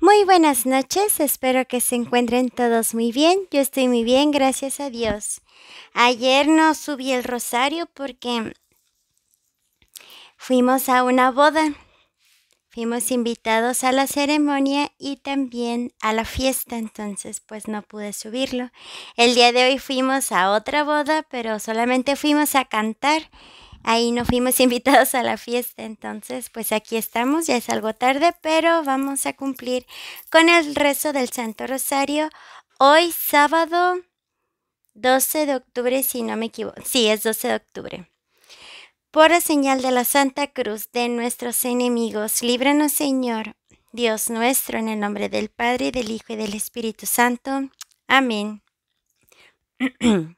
Muy buenas noches, espero que se encuentren todos muy bien. Yo estoy muy bien, gracias a Dios. Ayer no subí el rosario porque fuimos a una boda. Fuimos invitados a la ceremonia y también a la fiesta, entonces pues no pude subirlo. El día de hoy fuimos a otra boda, pero solamente fuimos a cantar ahí nos fuimos invitados a la fiesta, entonces pues aquí estamos, ya es algo tarde, pero vamos a cumplir con el rezo del Santo Rosario hoy sábado 12 de octubre, si no me equivoco, sí, es 12 de octubre. Por la señal de la Santa Cruz de nuestros enemigos, líbranos Señor, Dios nuestro, en el nombre del Padre, del Hijo y del Espíritu Santo. Amén.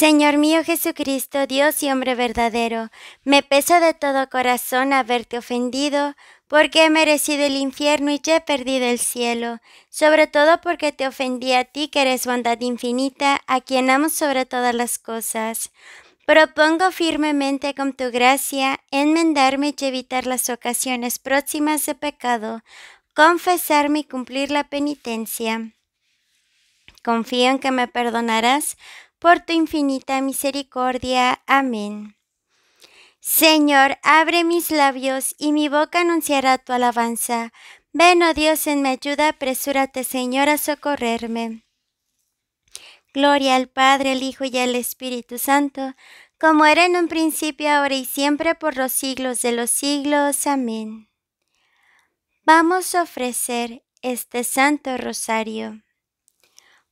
Señor mío Jesucristo, Dios y hombre verdadero, me pesa de todo corazón haberte ofendido, porque he merecido el infierno y ya he perdido el cielo, sobre todo porque te ofendí a ti que eres bondad infinita, a quien amo sobre todas las cosas. Propongo firmemente con tu gracia enmendarme y evitar las ocasiones próximas de pecado, confesarme y cumplir la penitencia. Confío en que me perdonarás por tu infinita misericordia. Amén. Señor, abre mis labios y mi boca anunciará tu alabanza. Ven, oh Dios, en mi ayuda, apresúrate, Señor, a socorrerme. Gloria al Padre, al Hijo y al Espíritu Santo, como era en un principio, ahora y siempre, por los siglos de los siglos. Amén. Vamos a ofrecer este Santo Rosario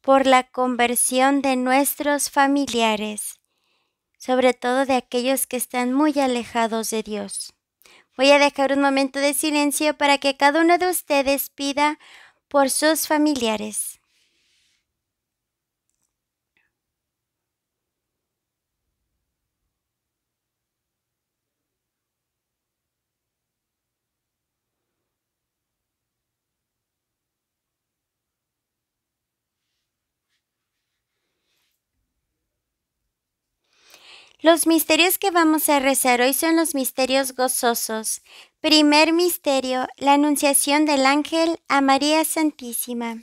por la conversión de nuestros familiares, sobre todo de aquellos que están muy alejados de Dios. Voy a dejar un momento de silencio para que cada uno de ustedes pida por sus familiares. Los misterios que vamos a rezar hoy son los misterios gozosos. Primer misterio, la anunciación del ángel a María Santísima.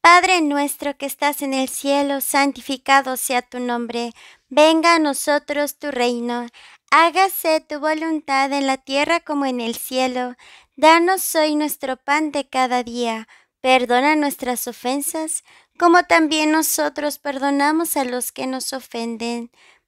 Padre nuestro que estás en el cielo, santificado sea tu nombre, venga a nosotros tu reino, hágase tu voluntad en la tierra como en el cielo, danos hoy nuestro pan de cada día, perdona nuestras ofensas, como también nosotros perdonamos a los que nos ofenden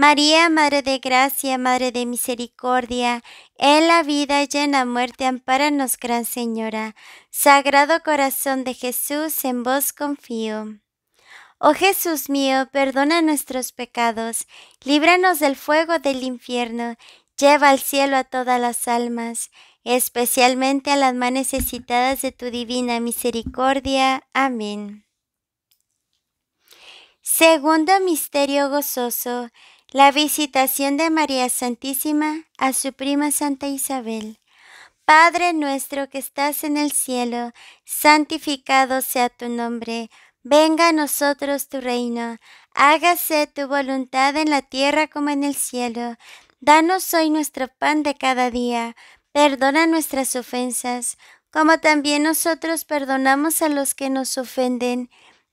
María, Madre de Gracia, Madre de Misericordia, en la vida y en la muerte, amparanos, Gran Señora. Sagrado Corazón de Jesús, en vos confío. Oh Jesús mío, perdona nuestros pecados, líbranos del fuego del infierno, lleva al cielo a todas las almas, especialmente a las más necesitadas de tu divina misericordia. Amén. Segundo misterio gozoso la visitación de María Santísima a su prima Santa Isabel. Padre nuestro que estás en el cielo, santificado sea tu nombre, venga a nosotros tu reino, hágase tu voluntad en la tierra como en el cielo. Danos hoy nuestro pan de cada día, perdona nuestras ofensas, como también nosotros perdonamos a los que nos ofenden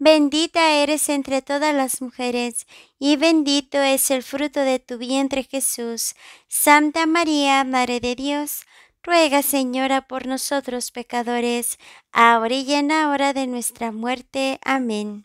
Bendita eres entre todas las mujeres, y bendito es el fruto de tu vientre Jesús. Santa María, Madre de Dios, ruega Señora por nosotros pecadores, ahora y en la hora de nuestra muerte. Amén.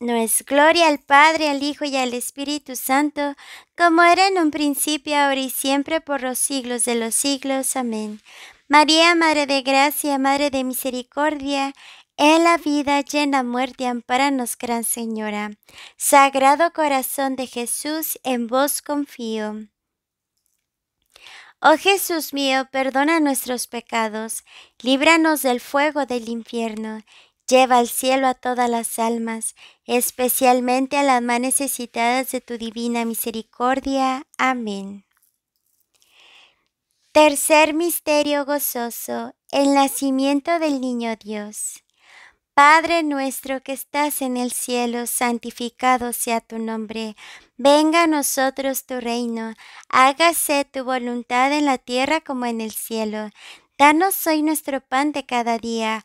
no es gloria al Padre, al Hijo y al Espíritu Santo, como era en un principio, ahora y siempre, por los siglos de los siglos. Amén. María, Madre de Gracia, Madre de Misericordia, en la vida llena muerte, amparanos, Gran Señora. Sagrado Corazón de Jesús, en vos confío. Oh Jesús mío, perdona nuestros pecados, líbranos del fuego del infierno Lleva al cielo a todas las almas, especialmente a las más necesitadas de tu divina misericordia. Amén. Tercer misterio gozoso, el nacimiento del niño Dios. Padre nuestro que estás en el cielo, santificado sea tu nombre. Venga a nosotros tu reino. Hágase tu voluntad en la tierra como en el cielo. Danos hoy nuestro pan de cada día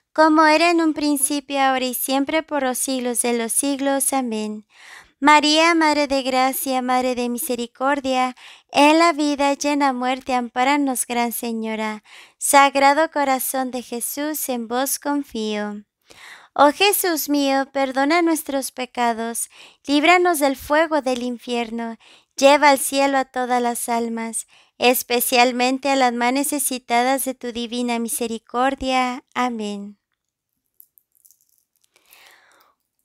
como era en un principio, ahora y siempre, por los siglos de los siglos. Amén. María, Madre de Gracia, Madre de Misericordia, en la vida y la muerte, amparanos, Gran Señora. Sagrado Corazón de Jesús, en vos confío. Oh Jesús mío, perdona nuestros pecados, líbranos del fuego del infierno, lleva al cielo a todas las almas, especialmente a las más necesitadas de tu divina misericordia. Amén.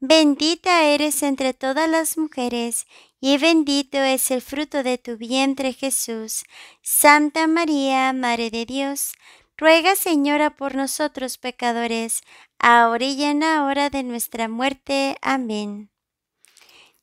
Bendita eres entre todas las mujeres, y bendito es el fruto de tu vientre Jesús. Santa María, Madre de Dios, ruega Señora por nosotros pecadores, ahora y en la hora de nuestra muerte. Amén.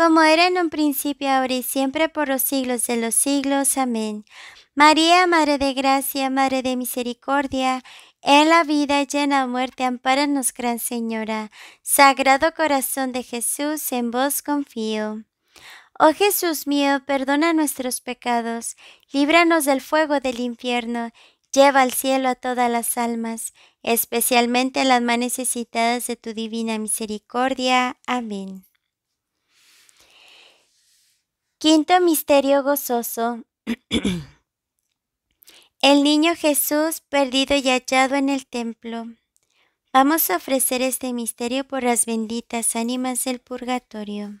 como era en un principio, ahora y siempre, por los siglos de los siglos. Amén. María, Madre de Gracia, Madre de Misericordia, en la vida y en la muerte, amparanos, Gran Señora. Sagrado Corazón de Jesús, en vos confío. Oh Jesús mío, perdona nuestros pecados, líbranos del fuego del infierno, lleva al cielo a todas las almas, especialmente a las más necesitadas de tu divina misericordia. Amén. Quinto misterio gozoso. el niño Jesús perdido y hallado en el templo. Vamos a ofrecer este misterio por las benditas ánimas del purgatorio.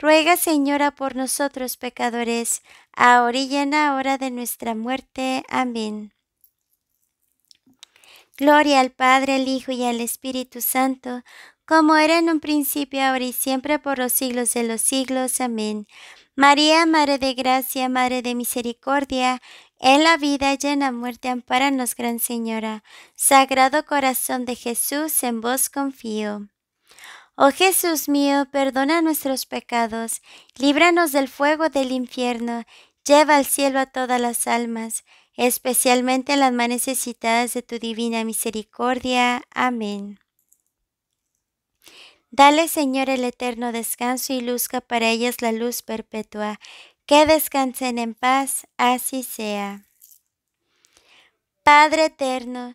Ruega, Señora, por nosotros pecadores, ahora y en la hora de nuestra muerte. Amén. Gloria al Padre, al Hijo y al Espíritu Santo, como era en un principio, ahora y siempre, por los siglos de los siglos. Amén. María, Madre de Gracia, Madre de Misericordia, en la vida y en la muerte, amparanos, Gran Señora. Sagrado Corazón de Jesús, en vos confío. Oh Jesús mío, perdona nuestros pecados, líbranos del fuego del infierno, lleva al cielo a todas las almas, especialmente a las más necesitadas de tu divina misericordia. Amén. Dale, Señor, el eterno descanso y luzca para ellas la luz perpetua. Que descansen en paz, así sea. Padre eterno,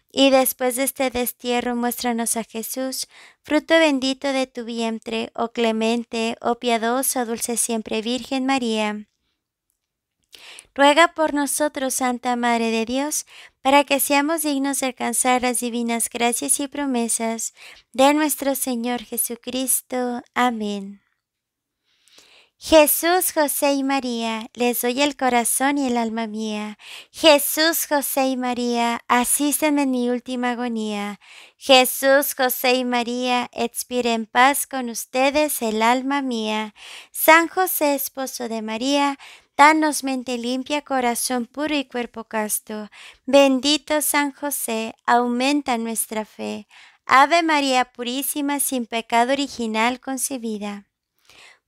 y después de este destierro, muéstranos a Jesús, fruto bendito de tu vientre, oh clemente, oh piadoso, dulce siempre Virgen María. Ruega por nosotros, Santa Madre de Dios, para que seamos dignos de alcanzar las divinas gracias y promesas de nuestro Señor Jesucristo. Amén. Jesús, José y María, les doy el corazón y el alma mía. Jesús, José y María, asisten en mi última agonía. Jesús, José y María, expire en paz con ustedes el alma mía. San José, esposo de María, danos mente limpia, corazón puro y cuerpo casto. Bendito San José, aumenta nuestra fe. Ave María Purísima, sin pecado original concebida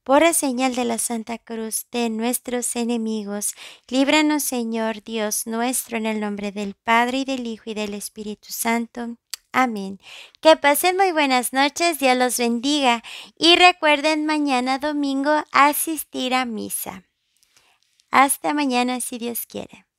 por la señal de la Santa Cruz de nuestros enemigos. Líbranos, Señor Dios nuestro, en el nombre del Padre y del Hijo y del Espíritu Santo. Amén. Que pasen muy buenas noches, Dios los bendiga y recuerden mañana domingo asistir a misa. Hasta mañana si Dios quiere.